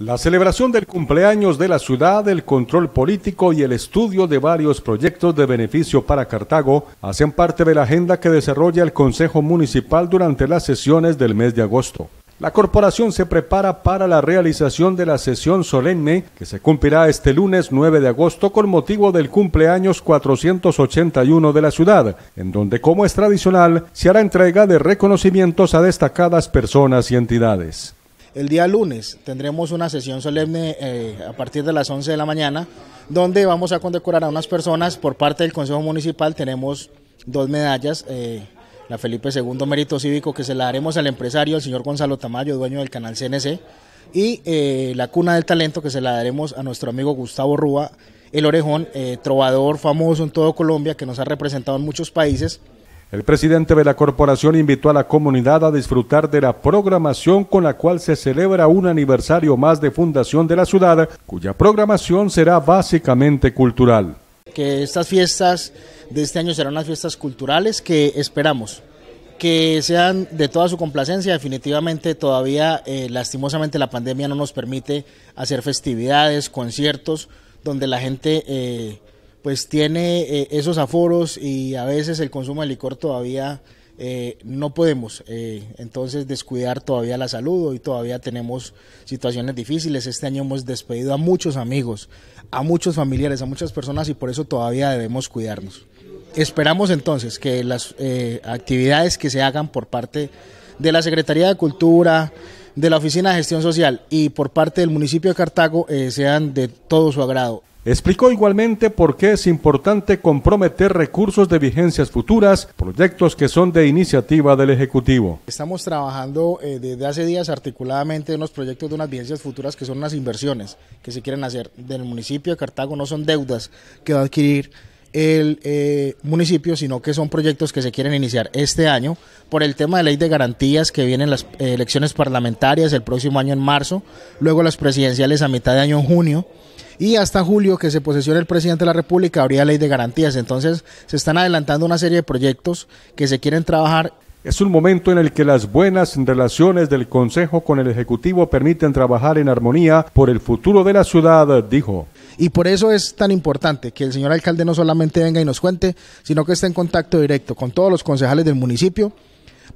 La celebración del cumpleaños de la ciudad, el control político y el estudio de varios proyectos de beneficio para Cartago hacen parte de la agenda que desarrolla el Consejo Municipal durante las sesiones del mes de agosto. La corporación se prepara para la realización de la sesión solemne que se cumplirá este lunes 9 de agosto con motivo del cumpleaños 481 de la ciudad, en donde como es tradicional se hará entrega de reconocimientos a destacadas personas y entidades. El día lunes tendremos una sesión solemne eh, a partir de las 11 de la mañana, donde vamos a condecorar a unas personas. Por parte del Consejo Municipal tenemos dos medallas. Eh, la Felipe II Mérito Cívico, que se la daremos al empresario, el señor Gonzalo Tamayo, dueño del canal CNC, y eh, la Cuna del Talento, que se la daremos a nuestro amigo Gustavo Rúa, el orejón, trovador famoso en todo Colombia, que nos ha representado en muchos países. El presidente de la corporación invitó a la comunidad a disfrutar de la programación con la cual se celebra un aniversario más de fundación de la ciudad, cuya programación será básicamente cultural. Que estas fiestas de este año serán las fiestas culturales que esperamos que sean de toda su complacencia. Definitivamente todavía, eh, lastimosamente, la pandemia no nos permite hacer festividades, conciertos, donde la gente eh, pues tiene eh, esos aforos y a veces el consumo de licor todavía eh, no podemos eh, entonces descuidar todavía la salud. Hoy todavía tenemos situaciones difíciles. Este año hemos despedido a muchos amigos, a muchos familiares, a muchas personas y por eso todavía debemos cuidarnos. Esperamos entonces que las actividades que se hagan por parte de la Secretaría de Cultura, de la Oficina de Gestión Social y por parte del municipio de Cartago sean de todo su agrado. Explicó igualmente por qué es importante comprometer recursos de vigencias futuras, proyectos que son de iniciativa del Ejecutivo. Estamos trabajando eh, desde hace días articuladamente en los proyectos de unas vigencias futuras que son unas inversiones que se quieren hacer del municipio de Cartago, no son deudas que va a adquirir el eh, municipio, sino que son proyectos que se quieren iniciar este año por el tema de ley de garantías que vienen las eh, elecciones parlamentarias el próximo año en marzo, luego las presidenciales a mitad de año en junio y hasta julio que se posesione el presidente de la República habría ley de garantías. Entonces se están adelantando una serie de proyectos que se quieren trabajar. Es un momento en el que las buenas relaciones del Consejo con el Ejecutivo permiten trabajar en armonía por el futuro de la ciudad, dijo. Y por eso es tan importante que el señor alcalde no solamente venga y nos cuente, sino que esté en contacto directo con todos los concejales del municipio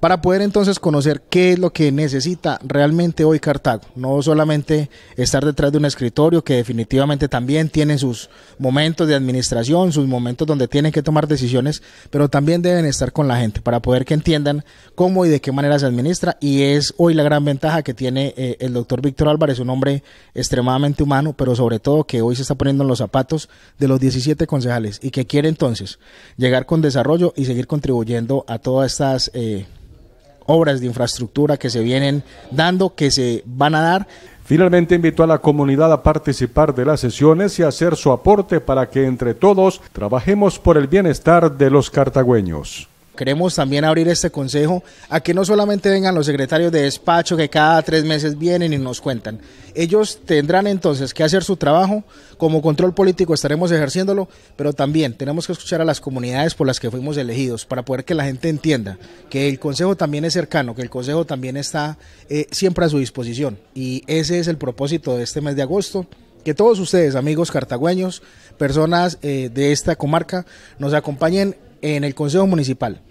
para poder entonces conocer qué es lo que necesita realmente hoy Cartago. No solamente estar detrás de un escritorio que definitivamente también tiene sus momentos de administración, sus momentos donde tienen que tomar decisiones, pero también deben estar con la gente para poder que entiendan cómo y de qué manera se administra. Y es hoy la gran ventaja que tiene eh, el doctor Víctor Álvarez, un hombre extremadamente humano, pero sobre todo que hoy se está poniendo en los zapatos de los 17 concejales y que quiere entonces llegar con desarrollo y seguir contribuyendo a todas estas... Eh, obras de infraestructura que se vienen dando, que se van a dar. Finalmente invitó a la comunidad a participar de las sesiones y hacer su aporte para que entre todos trabajemos por el bienestar de los cartagüeños. Queremos también abrir este consejo a que no solamente vengan los secretarios de despacho que cada tres meses vienen y nos cuentan. Ellos tendrán entonces que hacer su trabajo, como control político estaremos ejerciéndolo, pero también tenemos que escuchar a las comunidades por las que fuimos elegidos para poder que la gente entienda que el consejo también es cercano, que el consejo también está eh, siempre a su disposición. Y ese es el propósito de este mes de agosto que todos ustedes, amigos cartagüeños, personas eh, de esta comarca, nos acompañen en el Consejo Municipal.